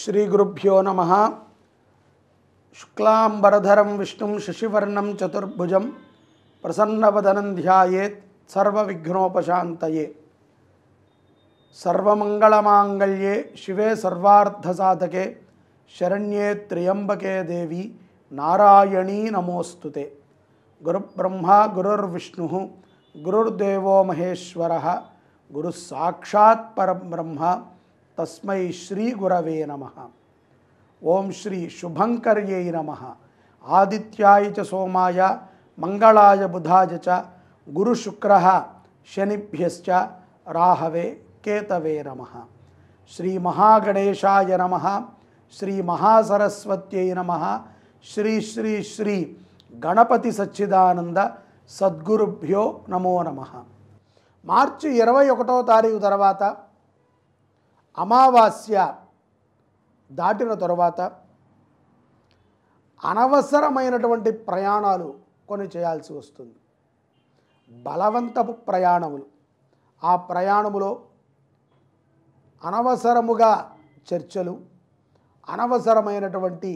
శ్రీగురుభ్యో నమ శుక్లాంబరధరం విష్ణుం శశివర్ణం చతుర్భుజం ప్రసన్నవదనం ధ్యాయేత్ సర్వవిఘ్నోపశాంతయే సర్వమంగళమాంగళ్యే శివే సర్వార్థసాధకే శరణ్యే త్ర్యంబకే దేవి నారాయణీ నమోస్తుతే గురుబ్రహ్మ గురుర్విష్ణు గురుర్దేవో మహేశ్వర గురుస్సాక్షాత్ పరబ్రహ్మ తస్మై శ్రీ గురవే నమ ఓం శ్రీ శుభంకర్యై నమ ఆదిత్యాయ చ సోమాయ మంగళాయ బుధాయ చ గురుశుక్ర శనిభ్యశ్చ రాహవే కేతవే నమ శ్రీ మహాగణేశాయ నమ శ్రీ మహాసరస్వత్యై నమ శ్రీ శ్రీ శ్రీ గణపతి సచ్చిదానంద సద్గురుభ్యో నమో నమ మార్చి ఇరవై ఒకటో తారీఖు తర్వాత అమావాస్య దాటిన తర్వాత అనవసరమైనటువంటి ప్రయాణాలు కొన్ని చేయాల్సి వస్తుంది బలవంతపు ప్రయాణములు ఆ ప్రయాణములో అనవసరముగా చర్చలు అనవసరమైనటువంటి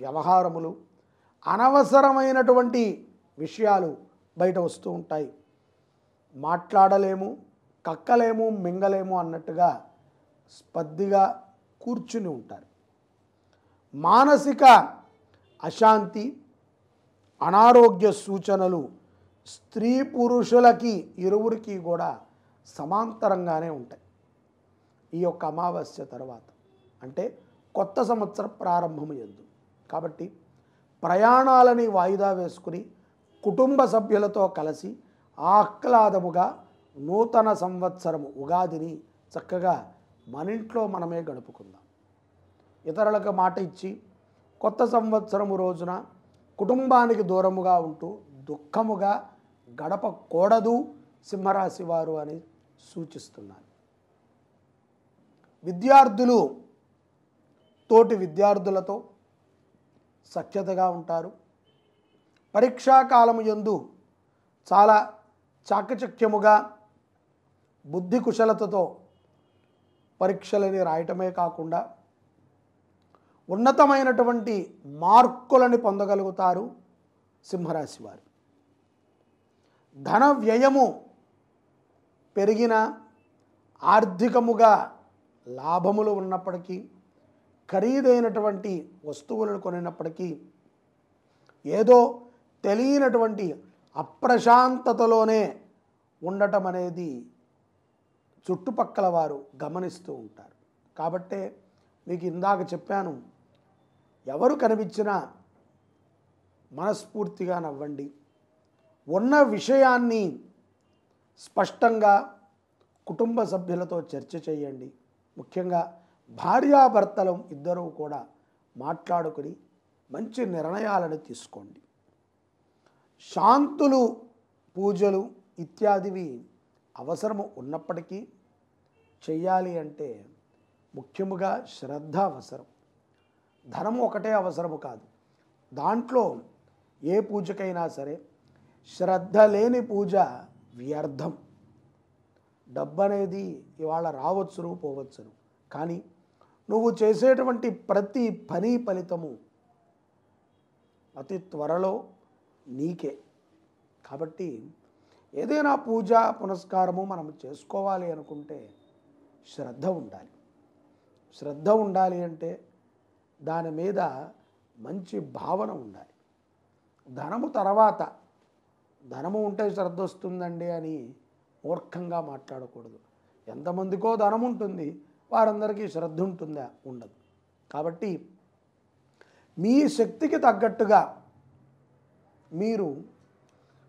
వ్యవహారములు అనవసరమైనటువంటి విషయాలు బయట వస్తూ ఉంటాయి మాట్లాడలేము కక్కలేము మింగలేము అన్నట్టుగా స్పద్దిగా కూర్చుని ఉంటారు మానసిక అశాంతి అనారోగ్య సూచనలు స్త్రీ పురుషులకి ఇరువురికి కూడా సమాంతరంగానే ఉంటాయి ఈ యొక్క అమావాస్య తర్వాత అంటే కొత్త సంవత్సరం ప్రారంభం ఎందు కాబట్టి ప్రయాణాలని వాయిదా వేసుకుని కుటుంబ సభ్యులతో కలిసి ఆహ్లాదముగా నూతన సంవత్సరము ఉగాదిని చక్కగా మన ఇంట్లో మనమే గడుపుకుందాం ఇతరులకు మాట ఇచ్చి కొత్త సంవత్సరము రోజున కుటుంబానికి దూరముగా ఉంటూ దుఃఖముగా గడపకూడదు సింహరాశి వారు అని సూచిస్తున్నారు విద్యార్థులు తోటి విద్యార్థులతో సఖ్యతగా ఉంటారు పరీక్షాకాలము ఎందు చాలా చాకచక్యముగా బుద్ధి కుశలతతో పరీక్షలని రాయటమే కాకుండా ఉన్నతమైనటువంటి మార్కులని పొందగలుగుతారు సింహరాశి వారు ధన వ్యయము పెరిగిన ఆర్థికముగా లాభములు ఉన్నప్పటికీ ఖరీదైనటువంటి వస్తువులను కొనినప్పటికీ ఏదో తెలియనటువంటి అప్రశాంతతలోనే ఉండటం అనేది చుట్టుపక్కల వారు గమనిస్తూ ఉంటారు కాబట్టే మీకు ఇందాక చెప్పాను ఎవరు కనిపించినా మనస్ఫూర్తిగా నవ్వండి ఉన్న విషయాన్ని స్పష్టంగా కుటుంబ సభ్యులతో చర్చ చేయండి ముఖ్యంగా భార్యాభర్తలు ఇద్దరూ కూడా మాట్లాడుకుని మంచి నిర్ణయాలను తీసుకోండి శాంతులు పూజలు ఇత్యాదివి అవసరము ఉన్నప్పటికీ చెయ్యాలి అంటే ముఖ్యముగా శ్రద్ధ అవసరం ధనం ఒకటే అవసరము కాదు దాంట్లో ఏ పూజకైనా సరే శ్రద్ధ లేని పూజ వ్యర్థం డబ్బు అనేది ఇవాళ రావచ్చును పోవచ్చును కానీ నువ్వు చేసేటువంటి ప్రతి పని ఫలితము అతి త్వరలో నీకే కాబట్టి ఏదైనా పూజ పునస్కారము మనం చేసుకోవాలి అనుకుంటే శ్రద్ధ ఉండాలి శ్రద్ధ ఉండాలి అంటే దాని మీద మంచి భావన ఉండాలి ధనము తర్వాత ధనము ఉంటే శ్రద్ధ వస్తుందండి అని మూర్ఖంగా మాట్లాడకూడదు ఎంతమందికో ధనం ఉంటుంది వారందరికీ శ్రద్ధ ఉంటుందా ఉండదు కాబట్టి మీ శక్తికి తగ్గట్టుగా మీరు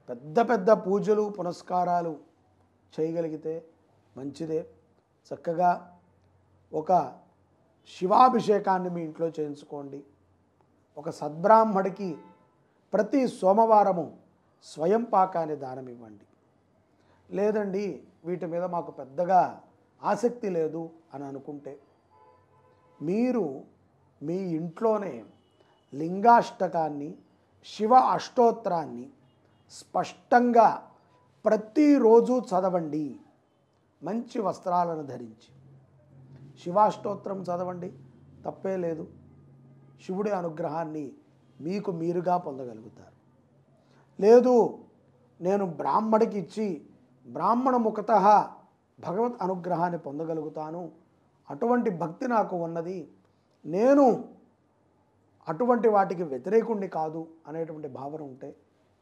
పెద్ద పెద్ద పూజలు పునస్కారాలు చేయగలిగితే మంచిదే చక్కగా ఒక శివాభిషేకాన్ని మీ ఇంట్లో చేయించుకోండి ఒక సద్బ్రాహ్మడికి ప్రతి సోమవారము స్వయం పాకాన్ని దానం ఇవ్వండి లేదండి వీటి మీద మాకు పెద్దగా ఆసక్తి లేదు అని అనుకుంటే మీరు మీ ఇంట్లోనే లింగాష్టకాన్ని శివ అష్టోత్తరాన్ని స్పష్టంగా ప్రతిరోజు చదవండి మంచి వస్త్రాలను ధరించి శివాష్టోత్రం చదవండి తప్పే లేదు శివుడి అనుగ్రహాన్ని మీకు మీరుగా పొందగలుగుతారు లేదు నేను బ్రాహ్మడికి ఇచ్చి బ్రాహ్మణ ముఖత భగవత్ అనుగ్రహాన్ని పొందగలుగుతాను అటువంటి భక్తి నాకు ఉన్నది నేను అటువంటి వాటికి వ్యతిరేకుణ్ణి కాదు అనేటువంటి భావన ఉంటే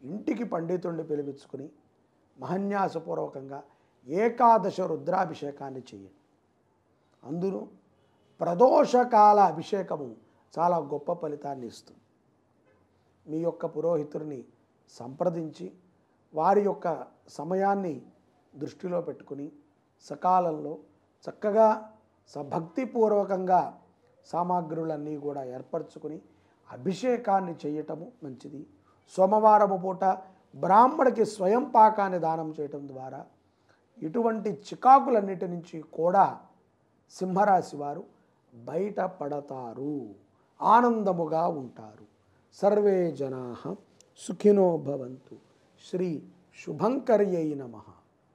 ఇంటికి పండితుణ్ణి పిలిపించుకుని మహన్యాసపూర్వకంగా ఏకాదశ రుద్రాభిషేకాన్ని చేయండి అందులో ప్రదోషకాల అభిషేకము చాలా గొప్ప ఫలితాన్ని ఇస్తుంది మీ యొక్క పురోహితుడిని సంప్రదించి వారి యొక్క సమయాన్ని దృష్టిలో పెట్టుకుని సకాలంలో చక్కగా సభక్తిపూర్వకంగా సామాగ్రులన్నీ కూడా ఏర్పరచుకుని అభిషేకాన్ని చేయటము మంచిది సోమవారము పూట బ్రాహ్మడికి స్వయం పాకాన్ని దానం చేయటం ద్వారా ఇటువంటి చికాకులన్నిటి నుంచి కూడా సింహరాశి వారు బయటపడతారు ఆనందముగా ఉంటారు సర్వే జనా సుఖినో భవంతు శ్రీ శుభంకర్యై నమ